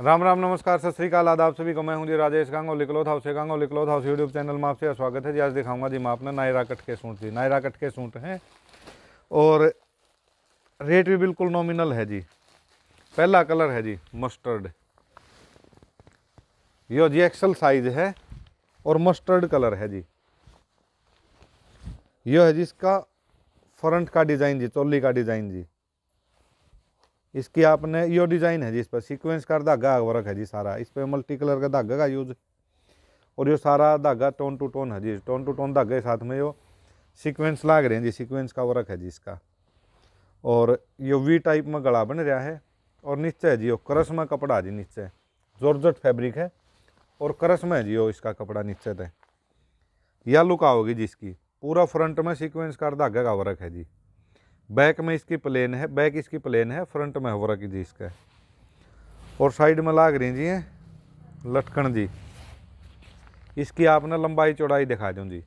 राम राम नमस्कार सत श्रीकाल आदाब सभी को मैं हूं जी राजेश गांगो लिकलोथ हाउस गांगो लिकलोत हाउस यूट्यूब चैनल में आपसे स्वागत है जी आज दिखाऊंगा जी मैं आपने नायरा कट के सूट जी नायरा कट के सूट हैं और रेट भी बिल्कुल नॉमिनल है जी पहला कलर है जी मस्टर्ड यो जी एक्सल साइज है और मस्टर्ड कलर है जी यो है जी इसका फ्रंट का डिज़ाइन जी चोली का डिज़ाइन जी इसकी आपने यो डिज़ाइन है जी इस पर सीक्वेंस का धागा वर्क है जी सारा इस पर मल्टी कलर का धागा का यूज और ये सारा धागा टोन टू टोन है जी टोन टू टोन धागे साथ में यो सीक्वेंस लाग रहे हैं जी सीक्वेंस का वर्क है जी इसका और यो वी टाइप में गला बन रहा है और नीचे है जी यो क्रस में कपड़ा जी नीचे जोरजट फैब्रिक है और क्रस में है जी यो इसका कपड़ा नीचे थे यह लुकाओगी जी जिसकी पूरा फ्रंट में सीक्वेंस का धागे का वर्क है जी बैक में इसकी प्लेन है बैक इसकी प्लेन है फ्रंट में होवरा की जी इसका और साइड में लाग रही जी हैं लटकन जी इसकी आपने लंबाई चौड़ाई दिखा दूँ जी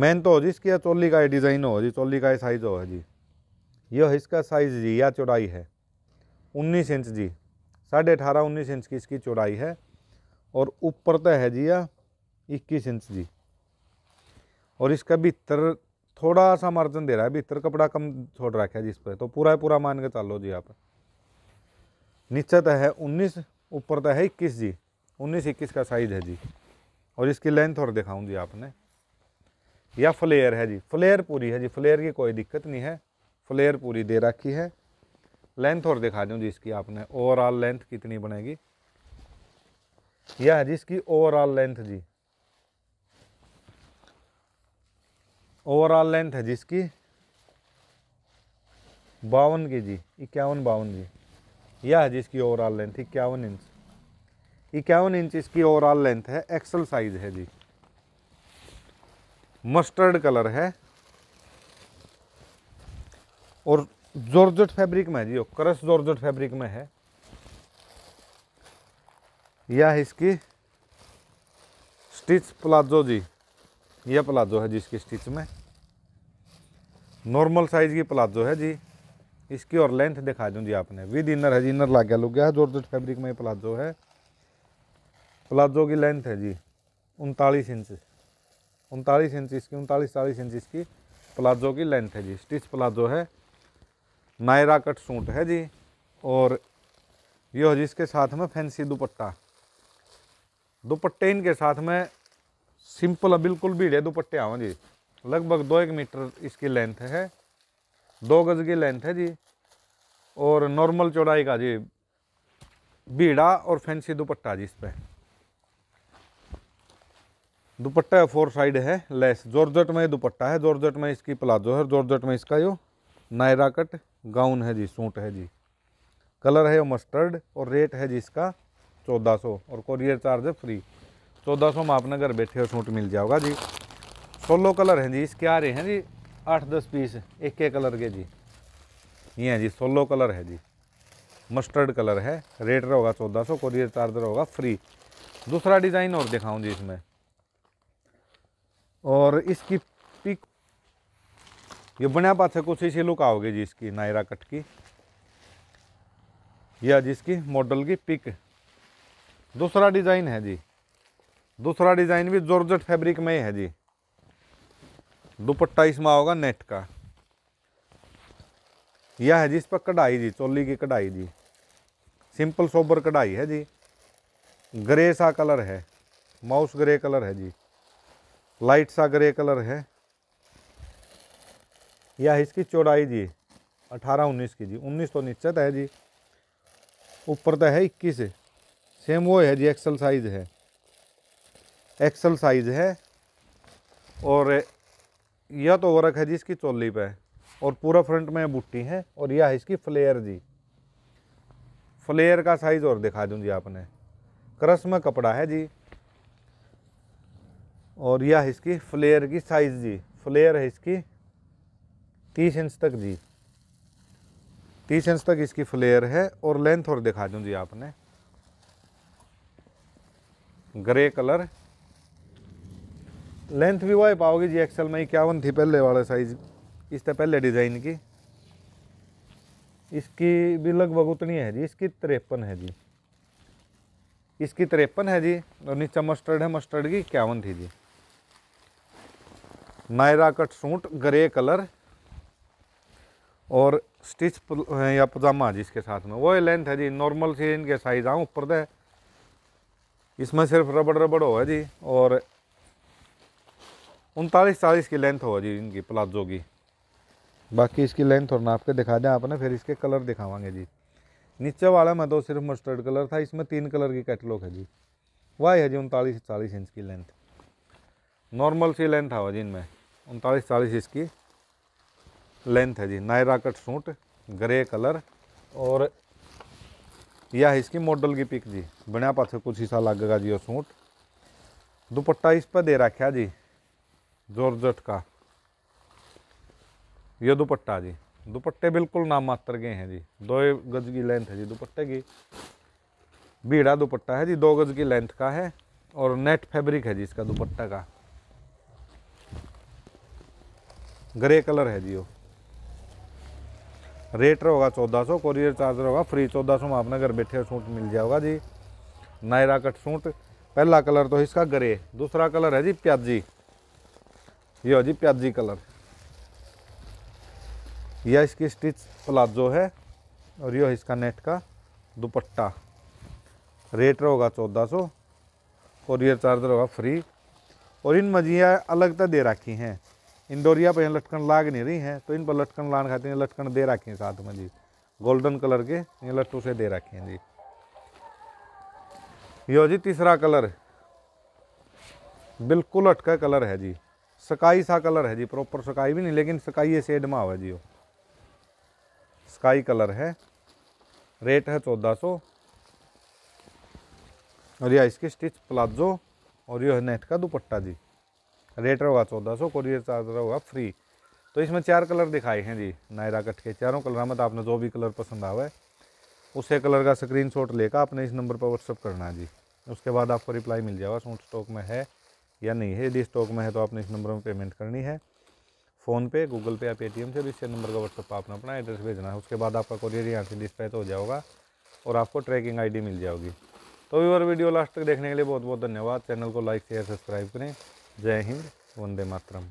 मेन तो हो जी इसकी चोली का डिज़ाइन हो जी चोली का साइज़ हो जी यह इसका साइज़ जी या चौड़ाई है उन्नीस इंच जी साढ़े अठारह उन्नीस इंच की इसकी चौड़ाई है और ऊपर तो है जी या इक्कीस इंच जी और इसका भीतर थोड़ा सा मार्जिन दे रहा है भीतर कपड़ा कम छोड़ रखा है जिस पर तो पूरा पूरा मान के चलो जी आप नीचे तो है उन्नीस ऊपर तो है इक्कीस जी उन्नीस इक्कीस का साइज है जी और इसकी लेंथ और दिखाऊँ जी आपने या फ्लेयर है जी फ्लेयर पूरी है जी फ्लेयर की कोई दिक्कत नहीं है फ्लेयर पूरी दे रखी है लेंथ और दिखा दूँ जी इसकी आपने ओवरऑल लेंथ कितनी बनेगी यह है जी इसकी ओवरऑल लेंथ जी ओवरऑल लेंथ है जिसकी बावन के जी इक्यावन बावन जी यह है जिसकी ओवरऑल लेंथ इक्यावन इंच इक्यावन इंच इसकी ओवरऑल लेंथ है एक्सल साइज है जी मस्टर्ड कलर है और जॉर्जट फैब्रिक में है जी क्रश जॉर्जट फैब्रिक में है यह इसकी स्टिच प्लाजो जी यह प्लाजो है जी इसकी स्टिच में नॉर्मल साइज़ की प्लाजो है जी इसकी और लेंथ दिखा दूँ जी आपने विद इनर है जी इनर ला गया लुक गया है जॉर्जेट फैब्रिक में प्लाजो है प्लाजो की लेंथ है जी उनतालीस इंच उनतालीस इंच इसकी उनतालीस चालीस इंच इसकी प्लाजो की लेंथ है जी स्टिच प्लाजो है नायरा कट सूट है जी और ये हो जी इसके साथ में फैंसी दुपट्टा दुपट्टे इनके साथ में सिंपल है बिल्कुल भीड़े दुपट्टे आवा जी लगभग दो एक मीटर इसकी लेंथ है दो गज की लेंथ है जी और नॉर्मल चौड़ाई का जी भीड़ा और फैंसी दुपट्टा जी इस पर दुपट्टा फोर साइड है लेस जॉर्जट में दुपट्टा है जॉर्जट में इसकी प्लाजो है जॉर्जट में इसका यो नायरा कट गाउन है जी सूट है जी कलर है यो मस्टर्ड और रेट है जी इसका चौदह सौ और कोरियर चार्ज है फ्री चौदह सौ में आपने घर बैठे हो सूट मिल जाओगा जी सोलो कलर हैं जी इसके आ रहे हैं जी आठ दस पीस एक एक कलर के जी ये हैं जी सोलो कलर है जी मस्टर्ड कलर है रेट रहेगा चौदह सौ कोरियर चार्ज रहेगा फ्री दूसरा डिज़ाइन और दिखाऊँ जी इसमें और इसकी पिक ये बनिया पाथे कुछ इसी लुक आओगे जी इसकी नायरा कट की या जिसकी मॉडल की पिक दूसरा डिज़ाइन है जी दूसरा डिज़ाइन भी जॉर्जेट फैब्रिक में है जी दुपट्टा इसमें होगा नेट का यह है जी इस पर कढ़ाई जी चोली की कढ़ाई जी सिंपल सोबर कढ़ाई है जी ग्रे सा कलर है माउस ग्रे कलर है जी लाइट सा ग्रे कलर है यह इसकी चौड़ाई जी अठारह उन्नीस की जी उन्नीस तो निश्चित है जी ऊपर तो है इक्कीस सेम वो है जी एक्सल साइज है एक्सल साइज़ है और यह तो वर्क है जी इसकी चोली पे और पूरा फ्रंट में बुट्टी है और यह है इसकी फ्लेयर जी फ्लेयर का साइज़ और दिखा दूँ जी आपने क्रस में कपड़ा है जी और यह है इसकी फ्लेयर की साइज़ जी फ्लेयर है इसकी तीस इंच तक जी तीस इंच तक इसकी फ्लेयर है और लेंथ और दिखा दूँ जी आपने ग्रे कलर लेंथ भी वही पाओगे जी एक्सल में इक्यावन थी पहले वाले साइज इससे पहले डिज़ाइन की इसकी भी लगभग उतनी है जी इसकी तिरपन है जी इसकी तिरपन है जी और नीचे मस्टर्ड है मस्टर्ड की इक्यावन थी जी Naira cut suit grey colour और स्टिच या पजामा जी इसके साथ में वो लेंथ है जी नॉर्मल से इनके साइज़ आऊँ ऊपर दे इसमें सिर्फ रबड़ रबड़ हो है जी और उनतालीस चालीस की लेंथ होगा जी इनकी प्लाजो की बाकी इसकी लेंथ और नाप के दिखा दें आपने फिर इसके कलर दिखावागे जी नीचे वाला में तो सिर्फ मस्टर्ड कलर था इसमें तीन कलर की कैटलॉग है जी वाई है जी उनतालीस चालीस इंच की लेंथ नॉर्मल सी लेंथ है जी इनमें उनतालीस चालीस इसकी लेंथ है जी Naira cut suit grey colour और यह इसकी मॉडल की पिक जी बिना पास कुछ हिस्सा लगेगा जी और सूट दुपट्टा इस पर दे रखा जी जोरजट का ये दुपट्टा जी दुपट्टे बिल्कुल नाम मात्र के हैं जी दो गज की लेंथ है जी दुपट्टे की भीड़ा दुपट्टा है जी दो गज की लेंथ का है और नेट फैब्रिक है जी इसका दुपट्टा का ग्रे कलर है जी वो रेट होगा चौदह सौ कोरियर चार्ज होगा फ्री चौदह सौ में आपने घर बैठे सूट मिल जाएगा जी नायरा कट सूट पहला कलर तो इसका ग्रे दूसरा कलर है जी प्याजी ये हो जी प्याजी कलर यह इसकी स्टिच प्लाजो है और यह इसका नेट का दुपट्टा रेट होगा चौदह सौ यह चार्जर होगा फ्री और इन मजियाँ तक तो दे रखी हैं इन डोरिया पर लटकन लाग नहीं रही हैं तो इन पर लटकन लान खाते हैं लटकन दे रखी हैं साथ में जी गोल्डन कलर के ये लट्टू से दे रखी हैं जी यो जी तीसरा कलर बिल्कुल अटका कलर है जी स्काई सा कलर है जी प्रॉपर सकाई भी नहीं लेकिन सकाई सेड शेड में आवे जी वो स्काई कलर है रेट है चौदह सौ और यह इसकी स्टिच प्लाजो और यह नेट का दुपट्टा जी रेट रहेगा चौदह सौ कोरियर चार्ज रहेगा फ्री तो इसमें चार कलर दिखाए हैं जी नायरा कट के चारों कलर मत आपने जो भी कलर पसंद आवा है उसे कलर का स्क्रीनशॉट लेकर आपने इस नंबर पर व्हाट्सअप करना है जी उसके बाद आपको रिप्लाई मिल जाएगा सूट स्टॉक में है या नहीं है यदि स्टॉक में है तो आपने इस नंबर में पेमेंट करनी है फ़ोन पे गूगल पे या पेटीएम से भी इस नंबर का व्हाट्सअप पर आपने अपना एड्रेस भेजना है उसके बाद आपका कोरियर यहाँ से डिस्पैच हो जाएगा और आपको ट्रैकिंग आईडी मिल जाएगी तो व्यूअर वीडियो लास्ट तक देखने के लिए बहुत बहुत धन्यवाद चैनल को लाइक शेयर सब्सक्राइब करें जय हिंद वंदे मातरम